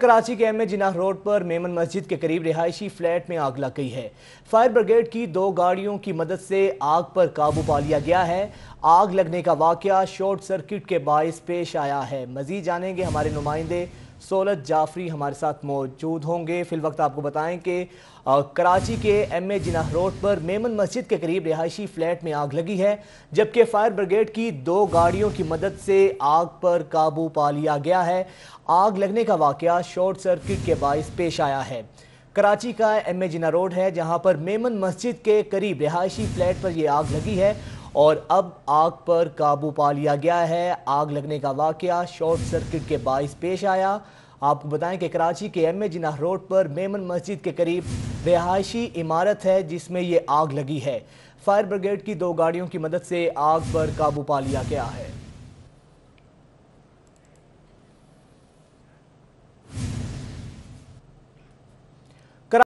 कराची के M A जिनाह road पर मेमन मस्जिद के करीब रिहायशी फ्लैट में आग लग गई है फायर ब्रिगेड की दो गाड़ियों की मदद से आग पर काबू पा लिया गया है आग लगने का वाकया शॉर्ट सर्किट के बायस पेश आया है मजीद जानेंगे हमारे नुमाइंदे सोलत जाफरी हमारे साथ मौजूद होंगे फिल वक्त आपको बताएं कि कराची के एम ए जिनाह रोड पर मेमन मस्जिद के करीब रिहायशी फ्लैट में आग लगी है जबकि फायर ब्रिगेड की दो गाड़ियों की मदद से आग पर काबू पा लिया गया है आग लगने का वाक़ शॉर्ट सर्किट के बायस पेश आया है कराची का एम ए जिना रोड है जहां पर मेमन मस्जिद के करीब रिहायशी फ्लैट पर यह आग लगी है और अब आग पर काबू पा लिया गया है आग लगने का वाक़ शॉर्ट सर्किट के बायस पेश आया आपको बताएं कि कराची के एम ए जिना रोड पर मेमन मस्जिद के करीब रिहायशी इमारत है जिसमें ये आग लगी है फायर ब्रिगेड की दो गाड़ियों की मदद से आग पर काबू पा लिया गया है